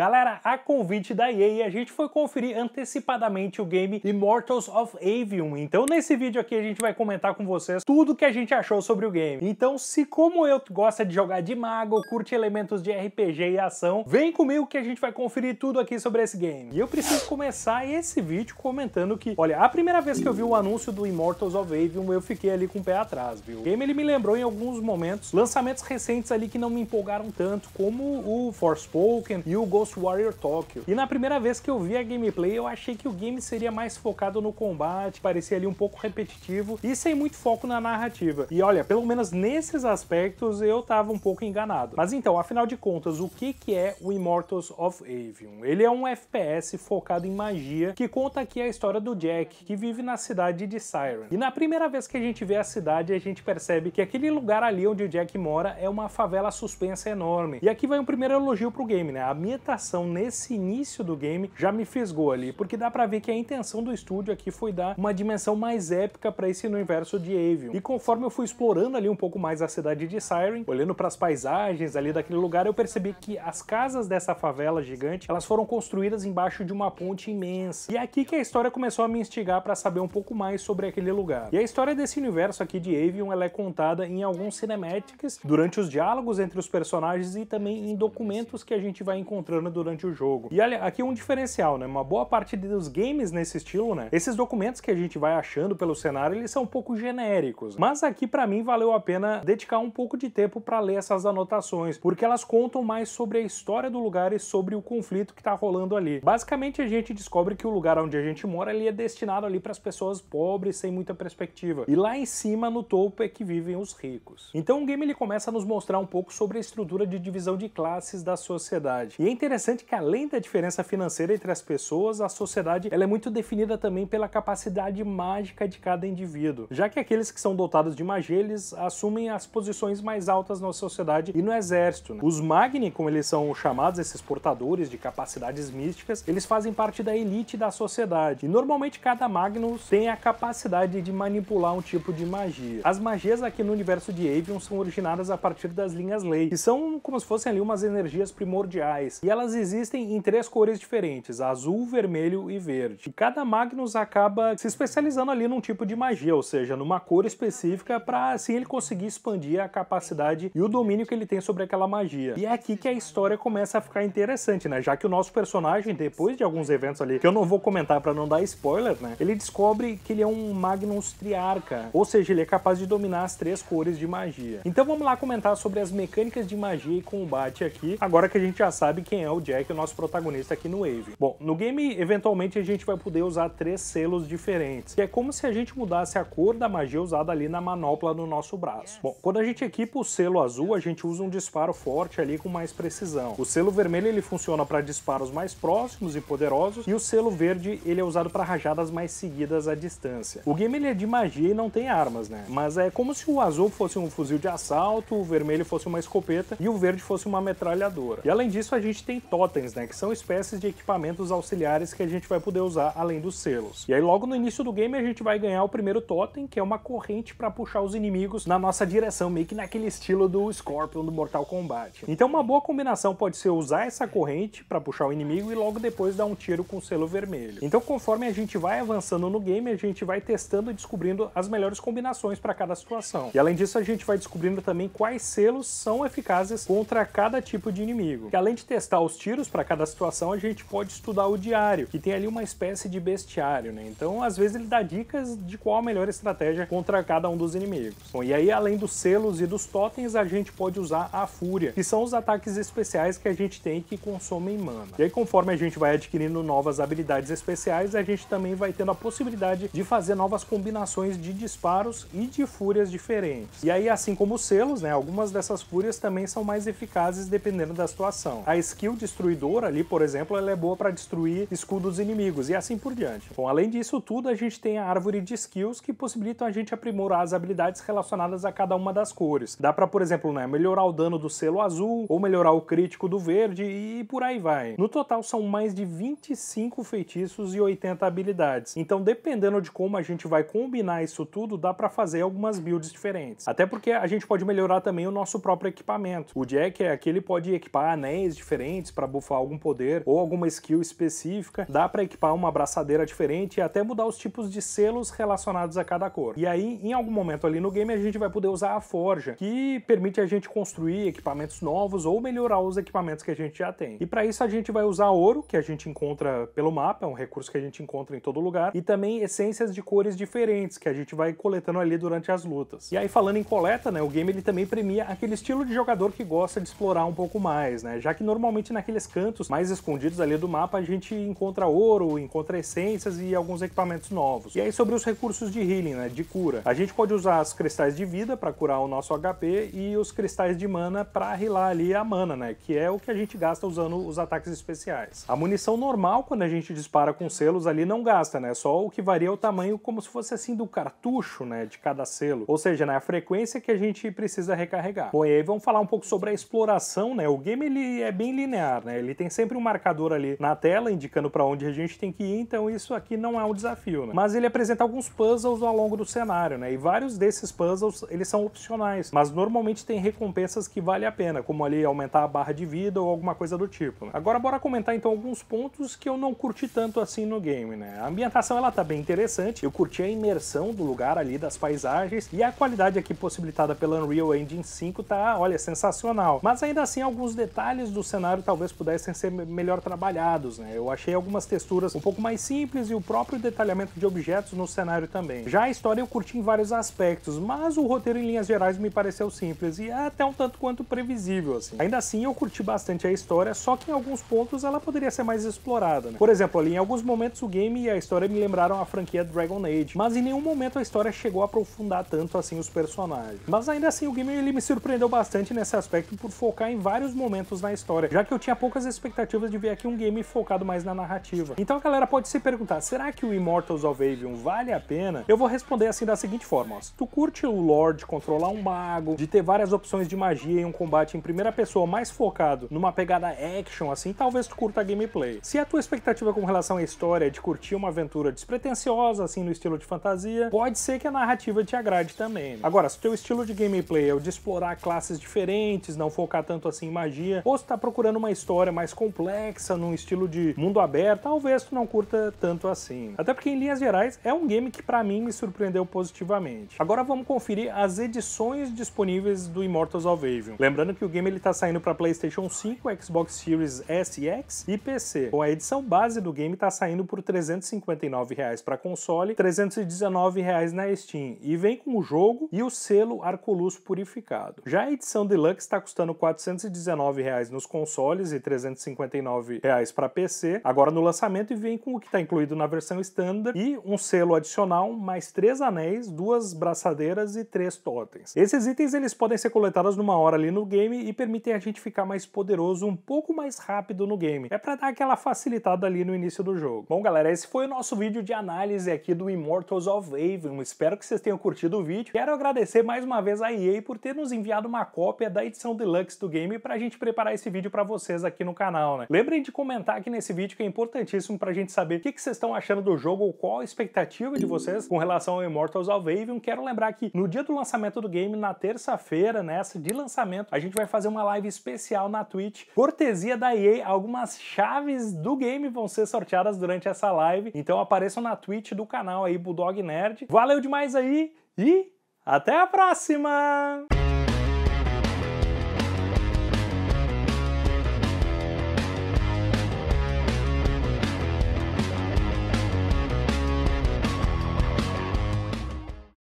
Galera, a convite da EA, a gente foi conferir antecipadamente o game Immortals of Avium. Então nesse vídeo aqui a gente vai comentar com vocês tudo que a gente achou sobre o game. Então se como eu gosta de jogar de mago, curte elementos de RPG e ação, vem comigo que a gente vai conferir tudo aqui sobre esse game. E eu preciso começar esse vídeo comentando que, olha, a primeira vez que eu vi o anúncio do Immortals of Avium, eu fiquei ali com o pé atrás, viu? O game ele me lembrou em alguns momentos lançamentos recentes ali que não me empolgaram tanto, como o Forspoken e o Ghost Ghost Warrior Tokyo. E na primeira vez que eu vi a gameplay, eu achei que o game seria mais focado no combate, parecia ali um pouco repetitivo e sem muito foco na narrativa. E olha, pelo menos nesses aspectos eu tava um pouco enganado. Mas então, afinal de contas, o que que é o Immortals of Avium? Ele é um FPS focado em magia que conta aqui a história do Jack, que vive na cidade de Siren. E na primeira vez que a gente vê a cidade, a gente percebe que aquele lugar ali onde o Jack mora é uma favela suspensa enorme. E aqui vai um primeiro elogio pro game, né? A meta ambientação nesse início do game já me fisgou ali, porque dá para ver que a intenção do estúdio aqui foi dar uma dimensão mais épica para esse universo de Avion. E conforme eu fui explorando ali um pouco mais a cidade de Siren, olhando para as paisagens ali daquele lugar, eu percebi que as casas dessa favela gigante, elas foram construídas embaixo de uma ponte imensa. E é aqui que a história começou a me instigar para saber um pouco mais sobre aquele lugar. E a história desse universo aqui de Avion, ela é contada em alguns cinematics, durante os diálogos entre os personagens e também em documentos que a gente vai encontrando funciona durante o jogo. E olha, aqui um diferencial, né? Uma boa parte dos games nesse estilo, né? Esses documentos que a gente vai achando pelo cenário, eles são um pouco genéricos. Mas aqui, para mim, valeu a pena dedicar um pouco de tempo para ler essas anotações, porque elas contam mais sobre a história do lugar e sobre o conflito que tá rolando ali. Basicamente, a gente descobre que o lugar onde a gente mora, ele é destinado ali para as pessoas pobres, sem muita perspectiva. E lá em cima, no topo, é que vivem os ricos. Então o game ele começa a nos mostrar um pouco sobre a estrutura de divisão de classes da sociedade. E é interessante interessante que além da diferença financeira entre as pessoas, a sociedade ela é muito definida também pela capacidade mágica de cada indivíduo, já que aqueles que são dotados de magia, eles assumem as posições mais altas na sociedade e no exército. Né? Os Magni, como eles são chamados, esses portadores de capacidades místicas, eles fazem parte da elite da sociedade, e normalmente cada Magnus tem a capacidade de manipular um tipo de magia. As magias aqui no universo de Avion são originadas a partir das linhas Lei, que são como se fossem ali umas energias primordiais, e elas elas existem em três cores diferentes, azul, vermelho e verde. E cada Magnus acaba se especializando ali num tipo de magia, ou seja, numa cor específica para assim ele conseguir expandir a capacidade e o domínio que ele tem sobre aquela magia. E é aqui que a história começa a ficar interessante, né? Já que o nosso personagem, depois de alguns eventos ali, que eu não vou comentar para não dar spoiler, né? Ele descobre que ele é um Magnus Triarca, ou seja, ele é capaz de dominar as três cores de magia. Então vamos lá comentar sobre as mecânicas de magia e combate aqui, agora que a gente já sabe quem é o Jack, o nosso protagonista aqui no Wave. Bom, no game, eventualmente, a gente vai poder usar três selos diferentes, que é como se a gente mudasse a cor da magia usada ali na manopla no nosso braço. Bom, quando a gente equipa o selo azul, a gente usa um disparo forte ali com mais precisão. O selo vermelho, ele funciona para disparos mais próximos e poderosos, e o selo verde, ele é usado para rajadas mais seguidas à distância. O game, ele é de magia e não tem armas, né? Mas é como se o azul fosse um fuzil de assalto, o vermelho fosse uma escopeta e o verde fosse uma metralhadora. E além disso, a gente tem totens, né? Que são espécies de equipamentos auxiliares que a gente vai poder usar além dos selos. E aí logo no início do game a gente vai ganhar o primeiro totem, que é uma corrente para puxar os inimigos na nossa direção, meio que naquele estilo do Scorpion do Mortal Kombat. Então uma boa combinação pode ser usar essa corrente para puxar o inimigo e logo depois dar um tiro com o selo vermelho. Então conforme a gente vai avançando no game, a gente vai testando e descobrindo as melhores combinações para cada situação. E além disso a gente vai descobrindo também quais selos são eficazes contra cada tipo de inimigo. E além de testar os os tiros para cada situação, a gente pode estudar o diário, que tem ali uma espécie de bestiário, né? Então, às vezes, ele dá dicas de qual a melhor estratégia contra cada um dos inimigos. Bom, e aí, além dos selos e dos totens, a gente pode usar a fúria, que são os ataques especiais que a gente tem que consomem mana. E aí, conforme a gente vai adquirindo novas habilidades especiais, a gente também vai tendo a possibilidade de fazer novas combinações de disparos e de fúrias diferentes. E aí, assim como os selos, né, algumas dessas fúrias também são mais eficazes dependendo da situação. A skill o destruidor ali, por exemplo, ela é boa para destruir escudos inimigos e assim por diante. Bom, além disso tudo, a gente tem a árvore de skills que possibilitam a gente aprimorar as habilidades relacionadas a cada uma das cores. Dá para, por exemplo, né, melhorar o dano do selo azul ou melhorar o crítico do verde e por aí vai. No total são mais de 25 feitiços e 80 habilidades. Então, dependendo de como a gente vai combinar isso tudo, dá para fazer algumas builds diferentes. Até porque a gente pode melhorar também o nosso próprio equipamento. O Jack é aquele pode equipar anéis diferentes diferentes para bufar algum poder ou alguma skill específica. Dá para equipar uma abraçadeira diferente e até mudar os tipos de selos relacionados a cada cor. E aí, em algum momento ali no game, a gente vai poder usar a forja, que permite a gente construir equipamentos novos ou melhorar os equipamentos que a gente já tem. E para isso a gente vai usar ouro, que a gente encontra pelo mapa, é um recurso que a gente encontra em todo lugar, e também essências de cores diferentes, que a gente vai coletando ali durante as lutas. E aí falando em coleta, né, o game ele também premia aquele estilo de jogador que gosta de explorar um pouco mais, né, já que normalmente Geralmente naqueles cantos mais escondidos ali do mapa a gente encontra ouro, encontra essências e alguns equipamentos novos. E aí sobre os recursos de healing, né, de cura. A gente pode usar os cristais de vida para curar o nosso HP e os cristais de mana para healar ali a mana, né, que é o que a gente gasta usando os ataques especiais. A munição normal quando a gente dispara com selos ali não gasta, né, só o que varia o tamanho como se fosse assim do cartucho, né, de cada selo. Ou seja, né, a frequência que a gente precisa recarregar. Bom, e aí vamos falar um pouco sobre a exploração, né? O game ele é bem linear né? Ele tem sempre um marcador ali na tela indicando para onde a gente tem que ir, então isso aqui não é um desafio, né? Mas ele apresenta alguns puzzles ao longo do cenário, né? E vários desses puzzles, eles são opcionais, mas normalmente tem recompensas que vale a pena, como ali aumentar a barra de vida ou alguma coisa do tipo. Né? Agora bora comentar então alguns pontos que eu não curti tanto assim no game, né? A ambientação ela tá bem interessante, eu curti a imersão do lugar ali, das paisagens, e a qualidade aqui possibilitada pela Unreal Engine 5 tá, olha, sensacional. Mas ainda assim alguns detalhes do cenário tá talvez pudessem ser melhor trabalhados, né? Eu achei algumas texturas um pouco mais simples e o próprio detalhamento de objetos no cenário também. Já a história eu curti em vários aspectos, mas o roteiro em linhas gerais me pareceu simples e até um tanto quanto previsível, assim. Ainda assim, eu curti bastante a história, só que em alguns pontos ela poderia ser mais explorada, né? Por exemplo, ali em alguns momentos o game e a história me lembraram a franquia Dragon Age, mas em nenhum momento a história chegou a aprofundar tanto assim os personagens. Mas ainda assim, o game ele me surpreendeu bastante nesse aspecto por focar em vários momentos na história, já que eu tinha poucas expectativas de ver aqui um game focado mais na narrativa. Então a galera pode se perguntar, será que o Immortals of Avion vale a pena? Eu vou responder assim da seguinte forma, ó. se tu curte o lore de controlar um mago, de ter várias opções de magia e um combate em primeira pessoa mais focado numa pegada action assim, talvez tu curta a gameplay. Se a tua expectativa com relação à história é de curtir uma aventura despretensiosa assim no estilo de fantasia, pode ser que a narrativa te agrade também. Né? Agora, se o teu estilo de gameplay é o de explorar classes diferentes, não focar tanto assim em magia, ou se tá procurando uma história mais complexa, num estilo de mundo aberto, talvez tu não curta tanto assim. Até porque, em linhas gerais, é um game que para mim me surpreendeu positivamente. Agora vamos conferir as edições disponíveis do Immortals of Avion. Lembrando que o game ele tá saindo para PlayStation 5, Xbox Series S e X e PC. com a edição base do game tá saindo por R$ 359 para console, R$ 319 na Steam e vem com o jogo e o selo Arcolus purificado. Já a edição deluxe está custando R$ 419 nos consoles dólares e 359 reais para PC, agora no lançamento e vem com o que está incluído na versão standard e um selo adicional, mais três anéis, duas braçadeiras e três totens. Esses itens eles podem ser coletados numa hora ali no game e permitem a gente ficar mais poderoso um pouco mais rápido no game. É para dar aquela facilitada ali no início do jogo. Bom galera, esse foi o nosso vídeo de análise aqui do Immortals of Avon. Espero que vocês tenham curtido o vídeo. Quero agradecer mais uma vez a EA por ter nos enviado uma cópia da edição deluxe do game para a gente preparar esse vídeo para vocês vocês aqui no canal, né? Lembrem de comentar aqui nesse vídeo que é importantíssimo pra gente saber o que, que vocês estão achando do jogo ou qual a expectativa de vocês com relação ao Immortals of Avium. Quero lembrar que no dia do lançamento do game, na terça-feira, nessa de lançamento, a gente vai fazer uma live especial na Twitch, cortesia da EA, algumas chaves do game vão ser sorteadas durante essa live, então apareçam na Twitch do canal aí, Bulldog Nerd. Valeu demais aí e até a próxima!